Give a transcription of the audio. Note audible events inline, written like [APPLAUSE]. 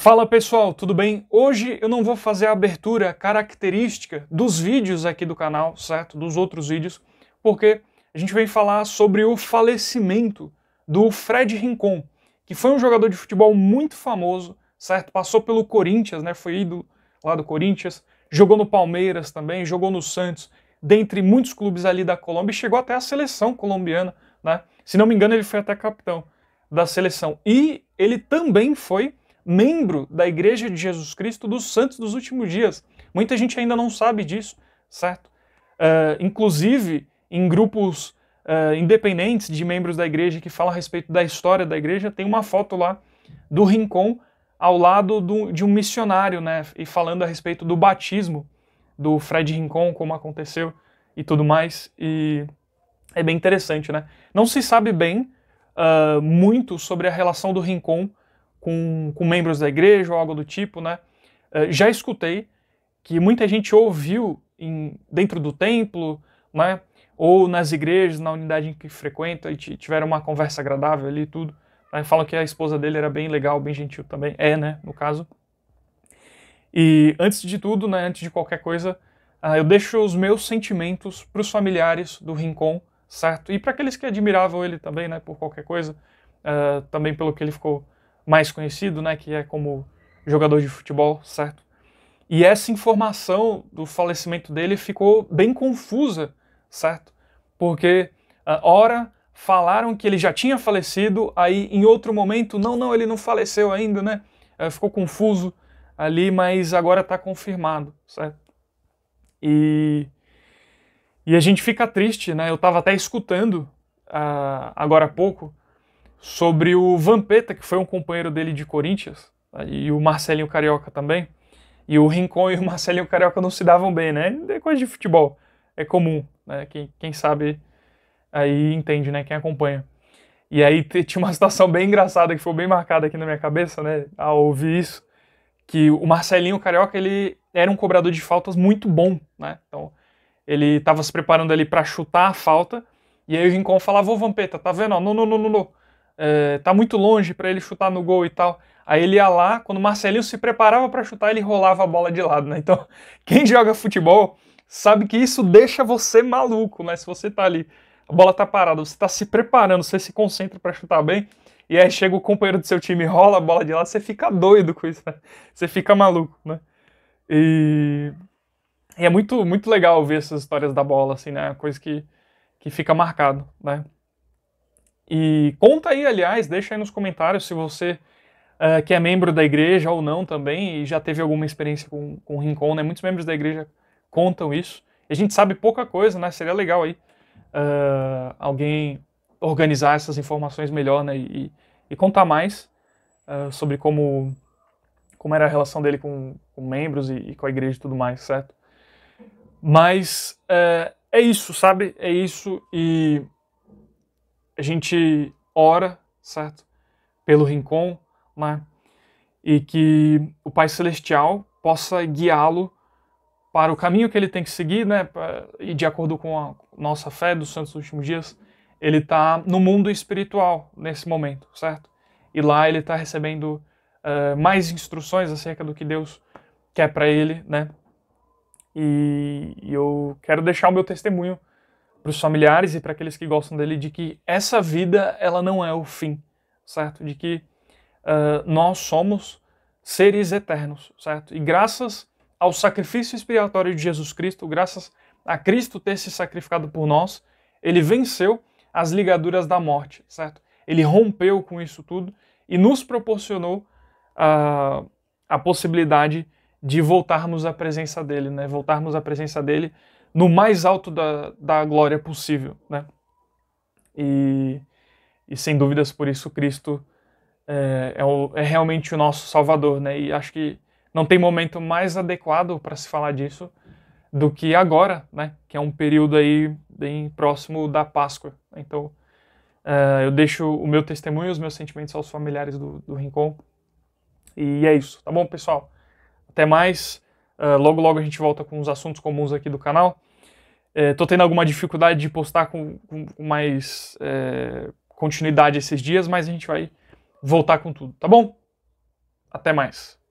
Fala pessoal, tudo bem? Hoje eu não vou fazer a abertura característica dos vídeos aqui do canal, certo? Dos outros vídeos, porque a gente vem falar sobre o falecimento do Fred Rincon, que foi um jogador de futebol muito famoso, certo? Passou pelo Corinthians, né? Foi ido lá do Corinthians, jogou no Palmeiras também, jogou no Santos, dentre muitos clubes ali da Colômbia, e chegou até a seleção colombiana, né? Se não me engano, ele foi até capitão da seleção. E ele também foi membro da Igreja de Jesus Cristo dos Santos dos Últimos Dias. Muita gente ainda não sabe disso, certo? Uh, inclusive em grupos uh, independentes de membros da igreja que falam a respeito da história da igreja, tem uma foto lá do Rincon ao lado do, de um missionário, né? E falando a respeito do batismo do Fred Rincon, como aconteceu e tudo mais. E é bem interessante, né? Não se sabe bem uh, muito sobre a relação do Rincon com, com membros da igreja ou algo do tipo, né? Eh, já escutei que muita gente ouviu em, dentro do templo, né? Ou nas igrejas, na unidade em que frequenta, e tiveram uma conversa agradável ali e tudo. Né? Falam que a esposa dele era bem legal, bem gentil também. É, né? No caso. E antes de tudo, né? Antes de qualquer coisa, ah, eu deixo os meus sentimentos para os familiares do Rincon, certo? E para aqueles que admiravam ele também, né? Por qualquer coisa. Uh, também pelo que ele ficou mais conhecido, né, que é como jogador de futebol, certo? E essa informação do falecimento dele ficou bem confusa, certo? Porque, ah, ora, falaram que ele já tinha falecido, aí em outro momento, não, não, ele não faleceu ainda, né? Ah, ficou confuso ali, mas agora está confirmado, certo? E, e a gente fica triste, né? Eu estava até escutando uh, agora há pouco sobre o Vampeta, que foi um companheiro dele de Corinthians, né, e o Marcelinho Carioca também. E o Rincon e o [LAUGHS] Marcelinho Carioca não se davam bem, né? É coisa de futebol, é comum, né? Quem, quem sabe aí entende, né? Quem acompanha. E aí tinha uma situação bem engraçada que foi bem marcada aqui na minha cabeça, né? Ao ouvir isso, que o Marcelinho Carioca, ele era um cobrador de faltas muito bom, né? Então, ele estava se preparando ali para chutar a falta, e aí o Rincon falava, ô Vampeta, tá vendo? Ó, não, não, não, não, não é, tá muito longe para ele chutar no gol e tal. Aí ele ia lá, quando o Marcelinho se preparava para chutar, ele rolava a bola de lado, né? [LAUGHS] Então, quem joga futebol sabe que isso deixa você maluco, né? Se você tá ali, a bola tá parada, você tá se preparando, você se concentra para chutar bem, e aí chega o companheiro do seu time, rola a bola de lado, você fica doido com isso, né? Você fica maluco, né? E, e é muito, muito legal ver essas histórias da bola, assim, né? É coisa que, que fica marcado, né? E conta aí, aliás, deixa aí nos comentários se você uh, que é membro da igreja ou não também e já teve alguma experiência com, com o Rincon, né? Muitos membros da igreja contam isso. a gente sabe pouca coisa, né? Seria legal aí uh, alguém organizar essas informações melhor, né? E, e contar mais uh, sobre como, como era a relação dele com, com membros e, e com a igreja e tudo mais, certo? Mas é isso, sabe? É isso e a gente ora, certo? Pelo Rincon, né? E que o Pai Celestial possa guiá-lo para o caminho que ele tem que seguir, né? E de acordo com a nossa fé dos santos últimos dias, ele está no mundo espiritual nesse momento, certo? E lá ele está recebendo uh, mais instruções acerca do que Deus quer para ele, né? e eu quero deixar o meu testemunho para os familiares e para aqueles que gostam dele de que essa vida ela não é o fim, certo? De que uh, nós somos seres eternos, certo? E graças ao sacrifício expiatório de Jesus Cristo, graças a Cristo ter se sacrificado por nós, ele venceu as ligaduras da morte, certo? Ele rompeu com isso tudo e nos proporcionou a, ah, a possibilidade de voltarmos à presença dele, né? Voltarmos à presença dele no mais alto da, da glória possível, né? E, e sem dúvidas por isso Cristo é, é, o, é realmente o nosso Salvador, né? E acho que não tem momento mais adequado para se falar disso do que agora, né? Que é um período aí bem próximo da Páscoa. Então, é, eu deixo o meu testemunho, os meus sentimentos aos familiares do, do Rincon. E é isso, tá bom, pessoal? Até mais. Uh, logo, logo a gente volta com os assuntos comuns aqui do canal. Estou é, tendo alguma dificuldade de postar com, com, com mais é, continuidade esses dias, mas a gente vai voltar com tudo, tá bom? Até mais.